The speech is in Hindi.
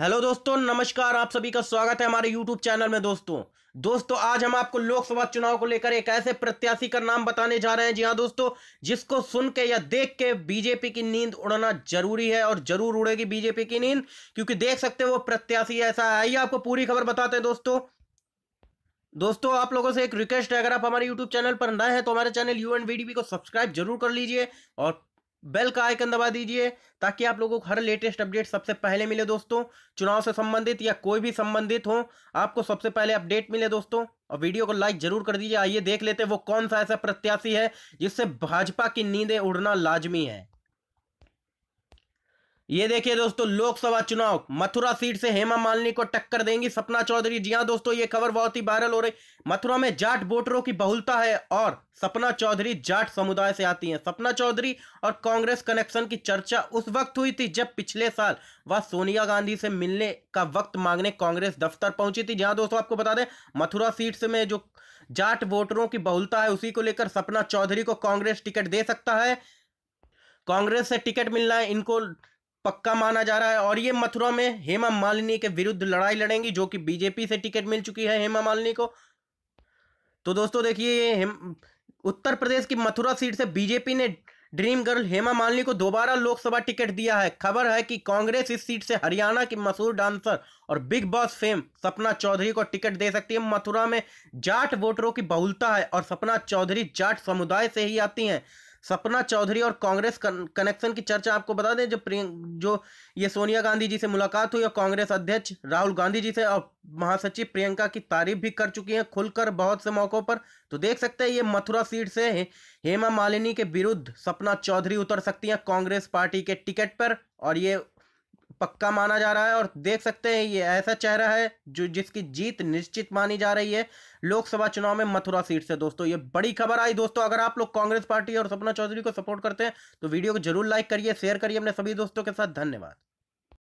हेलो दोस्तों नमस्कार आप सभी का स्वागत है हमारे यूट्यूब चैनल में दोस्तों दोस्तों आज हम आपको लोकसभा चुनाव को लेकर एक ऐसे प्रत्याशी का नाम बताने जा रहे हैं जी हाँ दोस्तों जिसको सुन के या देख के बीजेपी की नींद उड़ना जरूरी है और जरूर उड़ेगी बीजेपी की नींद क्योंकि देख सकते हैं वो प्रत्याशी ऐसा है आइए आपको पूरी खबर बताते हैं दोस्तों दोस्तों आप लोगों से एक रिक्वेस्ट है अगर आप हमारे यूट्यूब चैनल पर नए हैं तो हमारे चैनल यू एंड वीडीपी को सब्सक्राइब जरूर कर लीजिए और बेल का आइकन दबा दीजिए ताकि आप लोगों को हर लेटेस्ट अपडेट सबसे पहले मिले दोस्तों चुनाव से संबंधित या कोई भी संबंधित हो आपको सबसे पहले अपडेट मिले दोस्तों और वीडियो को लाइक जरूर कर दीजिए आइए देख लेते हैं वो कौन सा ऐसा प्रत्याशी है जिससे भाजपा की नींदें उड़ना लाजमी है ये देखिए दोस्तों लोकसभा चुनाव मथुरा सीट से हेमा मालिनी को टक्कर देंगी सपना चौधरी जी हाँ दोस्तों ये खबर बहुत ही वायरल हो रही मथुरा में जाट वोटरों की बहुलता है और सपना चौधरी जाट समुदाय से आती हैं सपना चौधरी और कांग्रेस कनेक्शन की चर्चा उस वक्त हुई थी जब पिछले साल वह सोनिया गांधी से मिलने का वक्त मांगने कांग्रेस दफ्तर पहुंची थी जहाँ दोस्तों आपको बता दें मथुरा सीट से में जो जाट वोटरों की बहुलता है उसी को लेकर सपना चौधरी को कांग्रेस टिकट दे सकता है कांग्रेस से टिकट मिलना है इनको पक्का माना जा रहा है और ये मथुरा में हेमा मालिनी के विरुद्ध लड़ाई लड़ेंगी जो कि बीजेपी से टिकट मिल चुकी है हेमा मालिनी को तो दोस्तों देखिए ये उत्तर प्रदेश की मथुरा सीट से बीजेपी ने ड्रीम गर्ल हेमा मालिनी को दोबारा लोकसभा टिकट दिया है खबर है कि कांग्रेस इस सीट से हरियाणा की मशहूर डांसर और बिग बॉस फेम सपना चौधरी को टिकट दे सकती है मथुरा में जाट वोटरों की बहुलता है और सपना चौधरी जाट समुदाय से ही आती हैं सपना चौधरी और कांग्रेस कनेक्शन की चर्चा आपको बता दें जो जो ये सोनिया गांधी जी से मुलाकात हुई और कांग्रेस अध्यक्ष राहुल गांधी जी से और महासचिव प्रियंका की तारीफ भी कर चुकी हैं खुलकर बहुत से मौकों पर तो देख सकते हैं ये मथुरा सीट से हेमा मालिनी के विरुद्ध सपना चौधरी उतर सकती हैं कांग्रेस पार्टी के टिकट पर और ये पक्का माना जा रहा है और देख सकते हैं ये ऐसा चेहरा है जो जिसकी जीत निश्चित मानी जा रही है लोकसभा चुनाव में मथुरा सीट से दोस्तों ये बड़ी खबर आई दोस्तों अगर आप लोग कांग्रेस पार्टी और सपना चौधरी को सपोर्ट करते हैं तो वीडियो को जरूर लाइक करिए शेयर करिए अपने सभी दोस्तों के साथ धन्यवाद